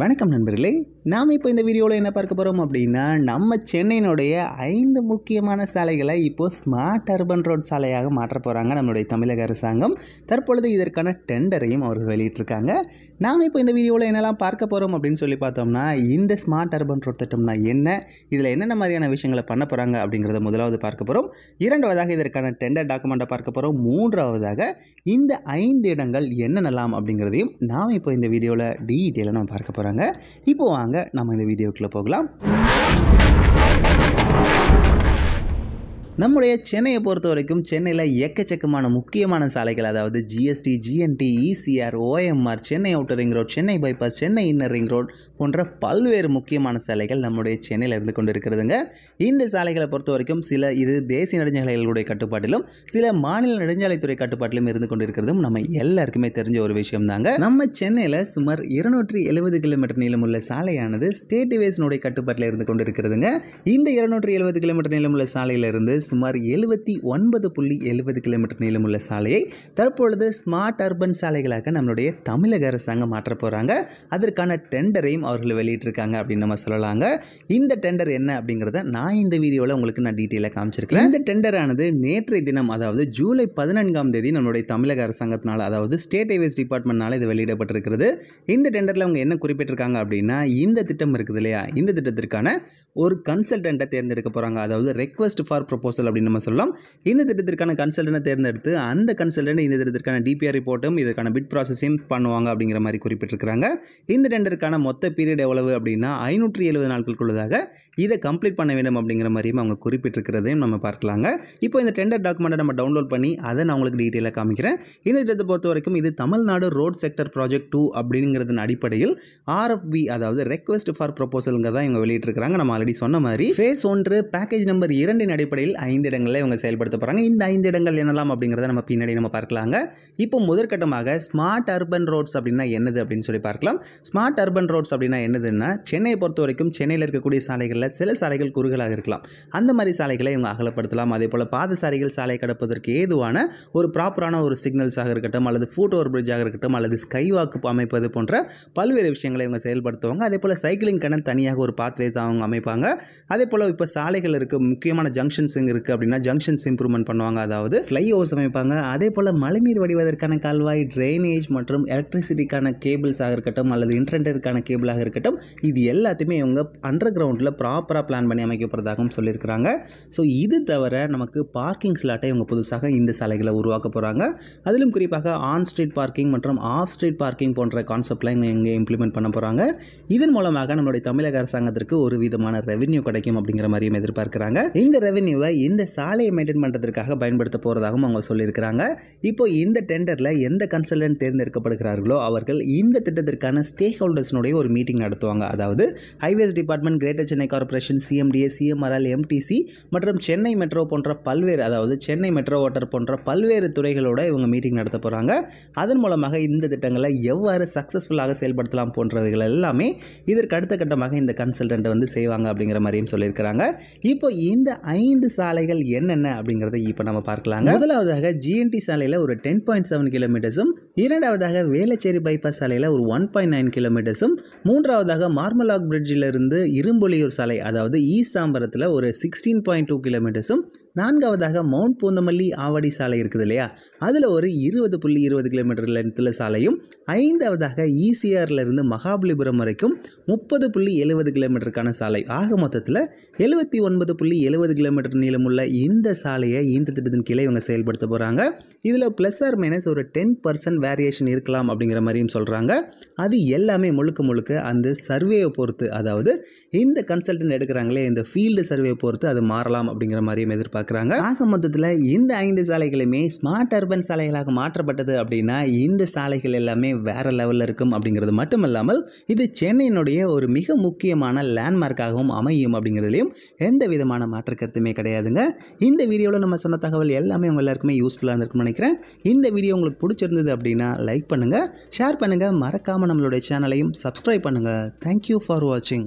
வணக்கம் நண்பர்களே நாம் இப்போ இந்த வீடியோவில் என்ன பார்க்க போகிறோம் அப்படின்னா நம்ம சென்னையினுடைய ஐந்து முக்கியமான சாலைகளை இப்போ ஸ்மார்ட் அர்பன் ரோட் சாலையாக மாற்ற போகிறாங்க நம்மளுடைய தமிழக அரசாங்கம் தற்பொழுது இதற்கான டெண்டரையும் அவர்கள் வெளியிட்டிருக்காங்க நாம் இப்போ இந்த வீடியோவில் என்னெல்லாம் பார்க்க போகிறோம் அப்படின்னு சொல்லி பார்த்தோம்னா இந்த ஸ்மார்ட் அர்பன் ரோட் திட்டம்னா என்ன இதில் என்னென்ன மாதிரியான விஷயங்களை பண்ண போகிறாங்க அப்படிங்கிறத முதலாவது பார்க்க போகிறோம் இரண்டாவதாக இதற்கான டெண்டர் டாக்குமெண்ட்டை பார்க்க போகிறோம் மூன்றாவதாக இந்த ஐந்து இடங்கள் என்னென்னலாம் அப்படிங்கிறதையும் நாம் இப்போ இந்த வீடியோவில் டீட்டெயிலாக நம்ம பார்க்க போகிறாங்க இப்போ வாங்க நம்ம இந்த வீடியோக்குள்ளே போகலாம் நம்முடைய சென்னையை பொறுத்த வரைக்கும் சென்னையில் எக்கச்சக்கமான முக்கியமான சாலைகள் அதாவது GST GNT ECR OMR Chennai outer ring road Chennai bypass Chennai inner ring road போன்ற பல்வேறு முக்கியமான சாலைகள் நம்முடைய சென்னையில் இருந்து கொண்டு இருக்கிறதுங்க இந்த சாலைகளை பொறுத்த வரைக்கும் சில இது தேசிய நெடுஞ்சாலைகளுடைய கட்டுப்பாட்டிலும் சில மாநில நெடுஞ்சாலைத்துறை கட்டுப்பாட்டிலும் இருந்து கொண்டு இருக்கிறதும் நம்ம எல்லாருக்குமே தெரிஞ்ச ஒரு விஷயம் தாங்க நம்ம சென்னையில் சுமார் இருநூற்றி எழுபது கிலோமீட்டர் நீளமுள்ள சாலையானது ஸ்டேட் டிவைஸினுடைய கட்டுப்பாட்டில் இருந்து கொண்டு இருக்கிறதுங்க இந்த இருநூற்றி எழுபது கிலோமீட்டர் நீளமுள்ள சாலையிலிருந்து சுமார் எழுபத்தி ஒன்பது புள்ளி எழுபது கிலோமீட்டர் நீளமுள்ள சாலையை தற்பொழுது ஸ்மார்ட் அர்பன் சாலைகளாக நம்மளுடைய தமிழக அரசாங்கம் மாற்ற போகிறாங்க அதற்கான டெண்டரையும் அவர்கள் வெளியிட்டிருக்காங்க அப்படின்னு நம்ம சொல்லலாங்க இந்த டெண்டர் என்ன அப்படிங்கிறத நான் இந்த வீடியோவில் உங்களுக்கு நான் டீட்டெயிலாக காமிச்சிருக்கேன் இந்த டெண்டரானது நேற்றைய தினம் அதாவது ஜூலை பதினான்காம் தேதி நம்மளுடைய தமிழக அரசாங்கத்தினால் அதாவது ஸ்டேட் ஹைவேஸ் டிபார்ட்மெண்ட்னால் இது வெளியிடப்பட்டிருக்கிறது இந்த டெண்டரில் அவங்க என்ன குறிப்பிட்டிருக்காங்க அப்படின்னா இந்த திட்டம் இருக்குது இல்லையா இந்த திட்டத்திற்கான ஒரு கன்சல்டண்ட்டை தேர்ந்தெடுக்க போகிறாங்க அதாவது ரெக்வஸ்ட் ஃபார் ப்ரொபோசல் ப்ரொபோசல் அப்படின்னு நம்ம சொல்லலாம் இந்த திட்டத்திற்கான கன்சல்டனை தேர்ந்தெடுத்து அந்த கன்சல்டன் இந்த திட்டத்திற்கான டிபிஆர் ரிப்போர்ட்டும் இதற்கான பிட் ப்ராசஸையும் பண்ணுவாங்க அப்படிங்கிற மாதிரி குறிப்பிட்டிருக்காங்க இந்த டெண்டருக்கான மொத்த பீரியட் எவ்வளவு அப்படின்னா ஐநூற்றி எழுபது நாட்களுக்குள்ளதாக இதை கம்ப்ளீட் பண்ண வேண்டும் அப்படிங்கிற மாதிரியும் அவங்க குறிப்பிட்டிருக்கிறதையும் நம்ம பார்க்கலாங்க இப்போ இந்த டெண்டர் டாக்குமெண்ட்டை நம்ம டவுன்லோட் பண்ணி அதை நான் உங்களுக்கு டீட்டெயிலாக காமிக்கிறேன் இந்த திட்டத்தை பொறுத்த வரைக்கும் இது Tamil Nadu road sector project two அப்படிங்கிறதன் அடிப்படையில் ஆர்எஃபி அதாவது ரெக்வெஸ்ட் ஃபார் ப்ரொபோசலுங்க தான் இவங்க வெளியிட்டிருக்கிறாங்க நம்ம ஆல்ரெடி சொன்ன மாதிரி ஃபேஸ் ஒன்று பேக்கேஜ் நம்பர் இரண்டின் அடிப்படையில் ஐந்து இடங்களில் இவங்க செயல்படுத்த போகிறாங்க இந்த ஐந்து இடங்கள் என்னலாம் அப்படிங்கிறத நம்ம பின்னாடி நம்ம பார்க்கலாங்க இப்போ முதற்கட்டமாக ஸ்மார்ட் அர்பன் ரோட்ஸ் அப்படின்னா என்னது அப்படின்னு சொல்லி பார்க்கலாம் ஸ்மார்ட் அர்பன் ரோட்ஸ் அப்படின்னா என்னதுன்னா சென்னையை பொறுத்த வரைக்கும் சென்னையில் இருக்கக்கூடிய சாலைகளில் சில சாலைகள் குறுகலாக இருக்கலாம் அந்த மாதிரி சாலைகளை இவங்க அகலப்படுத்தலாம் அதே போல் பாதசாரிகள் சாலை கடப்பதற்கு ஏதுவான ஒரு ப்ராப்பரான ஒரு சிக்னல்ஸாக இருக்கட்டும் அல்லது ஃபுட் ஓவர் பிரிட்ஜாக இருக்கட்டும் அல்லது ஸ்கை வாக்கு அமைப்பது போன்ற பல்வேறு விஷயங்களை இவங்க செயல்படுத்துவாங்க அதே போல் சைக்கிளிங்கான தனியாக ஒரு பாத்வேஸ் அவங்க அமைப்பாங்க அதே போல் இப்போ சாலைகள் இருக்க முக்கியமான ஜங்ஷன்ஸ் இருக்குது அப்படின்னா ஜங்ஷன்ஸ் இம்ப்ரூவ்மெண்ட் பண்ணுவாங்க அதாவது ஃப்ளை ஓவர்ஸ் அமைப்பாங்க அதே போல் மழைநீர் வடிவதற்கான கால்வாய் ட்ரைனேஜ் மற்றும் எலக்ட்ரிசிட்டிக்கான கேபிள்ஸாக இருக்கட்டும் அல்லது இன்டர்நெட்டிற்கான கேபிளாக இருக்கட்டும் இது எல்லாத்தையுமே இவங்க அண்டர் கிரவுண்டில் ப்ராப்பராக பிளான் பண்ணி அமைக்க போகிறதாகவும் சொல்லியிருக்கிறாங்க ஸோ இது தவிர நமக்கு பார்க்கிங் ஸ்லாட்டை இவங்க புதுசாக இந்த சாலைகளை உருவாக்க போகிறாங்க அதிலும் குறிப்பாக ஆன் ஸ்ட்ரீட் பார்க்கிங் மற்றும் ஆஃப் ஸ்ட்ரீட் பார்க்கிங் போன்ற கான்செப்ட்லாம் இங்கே இங்கே இம்ப்ளிமெண்ட் பண்ண போகிறாங்க இதன் மூலமாக நம்மளுடைய தமிழக அரசாங்கத்திற்கு ஒரு விதமான ரெவென்யூ கிடைக்கும் அப்படிங்கிற மாதிரியும் எதிர்பார்க்குறாங்க இந்த ரெவென்யூவை இந்த சாலையை மெயின்டைன் பண்ணுறதுக்காக பயன்படுத்த போகிறதாகவும் அவங்க சொல்லியிருக்கிறாங்க இப்போ இந்த டெண்டரில் எந்த கன்சல்டன்ட் தேர்ந்தெடுக்கப்படுகிறார்களோ அவர்கள் இந்த திட்டத்திற்கான ஸ்டேக் ஹோல்டர்ஸ்னுடைய ஒரு மீட்டிங் நடத்துவாங்க அதாவது highways department greater Chennai corporation CMDA CMRL MTC மற்றும் சென்னை மெட்ரோ போன்ற பல்வேறு அதாவது சென்னை மெட்ரோ வாட்டர் போன்ற பல்வேறு துறைகளோட இவங்க மீட்டிங் நடத்த போகிறாங்க அதன் மூலமாக இந்த திட்டங்களை எவ்வாறு சக்ஸஸ்ஃபுல்லாக செயல்படுத்தலாம் போன்றவைகள் எல்லாமே இதற்கு அடுத்த கட்டமாக இந்த கன்சல்டன்ட் வந்து செய்வாங்க அப்படிங்கிற மாதிரியும் சொல்லியிருக்கிறாங்க இப்போ இந்த ஐந்து சாலை சாலைகள் என்னென்ன அப்படிங்கிறத இப்போ நம்ம பார்க்கலாங்க முதலாவதாக ஜிஎன்டி சாலையில் ஒரு டென் பாயிண்ட் செவன் கிலோமீட்டர்ஸும் இரண்டாவதாக வேலச்சேரி பைபாஸ் சாலையில் ஒரு ஒன் பாயிண்ட் நைன் கிலோமீட்டர்ஸும் மூன்றாவதாக மார்மலாக் பிரிட்ஜிலிருந்து இரும்பொலியூர் சாலை அதாவது ஈஸ்ட் சாம்பரத்தில் ஒரு சிக்ஸ்டீன் பாயிண்ட் டூ கிலோமீட்டர்ஸும் நான்காவதாக மவுண்ட் பூந்தமல்லி ஆவடி சாலை இருக்குது இல்லையா அதில் ஒரு இருபது புள்ளி இருபது கிலோமீட்டர் லென்த்தில் சாலையும் ஐந்தாவதாக ஈசிஆர்லேருந்து e மகாபலிபுரம் வரைக்கும் முப்பது புள்ளி எழுபது கிலோமீட்டருக்கான சாலை ஆக மொத்தத்தில் எழுபத்தி ஒன்பது புள்ளி எழுபது கிலோமீட்டர் நீளம் மாநிலம் உள்ள இந்த சாலையை இந்த திட்டத்தின் கீழே இவங்க செயல்படுத்த போகிறாங்க இதில் ப்ளஸ் ஆர் மைனஸ் ஒரு டென் பர்சன்ட் வேரியேஷன் இருக்கலாம் அப்படிங்கிற மாதிரியும் சொல்கிறாங்க அது எல்லாமே முழுக்க முழுக்க அந்த சர்வேயை பொறுத்து அதாவது இந்த கன்சல்டன்ட் எடுக்கிறாங்களே இந்த ஃபீல்டு சர்வே பொறுத்து அது மாறலாம் அப்படிங்கிற மாதிரியும் எதிர்பார்க்குறாங்க ஆக மொத்தத்தில் இந்த ஐந்து சாலைகளுமே ஸ்மார்ட் அர்பன் சாலைகளாக மாற்றப்பட்டது அப்படின்னா இந்த சாலைகள் எல்லாமே வேற லெவலில் இருக்கும் அப்படிங்கிறது மட்டுமல்லாமல் இது சென்னையினுடைய ஒரு மிக முக்கியமான லேண்ட்மார்க்காகவும் அமையும் அப்படிங்கிறதுலையும் எந்த விதமான மாற்று கருத்துமே கிடையாது கிடையாதுங்க இந்த வீடியோவில் நம்ம சொன்ன தகவல் எல்லாமே உங்கள் எல்லாருக்குமே யூஸ்ஃபுல்லாக இருந்திருக்கும்னு நினைக்கிறேன் இந்த வீடியோ உங்களுக்கு பிடிச்சிருந்தது அப்படின்னா லைக் பண்ணுங்கள் ஷேர் பண்ணுங்கள் மறக்காமல் நம்மளுடைய சேனலையும் சப்ஸ்கிரைப் பண்ணுங்கள் தேங்க்யூ ஃபார் வாட்சிங்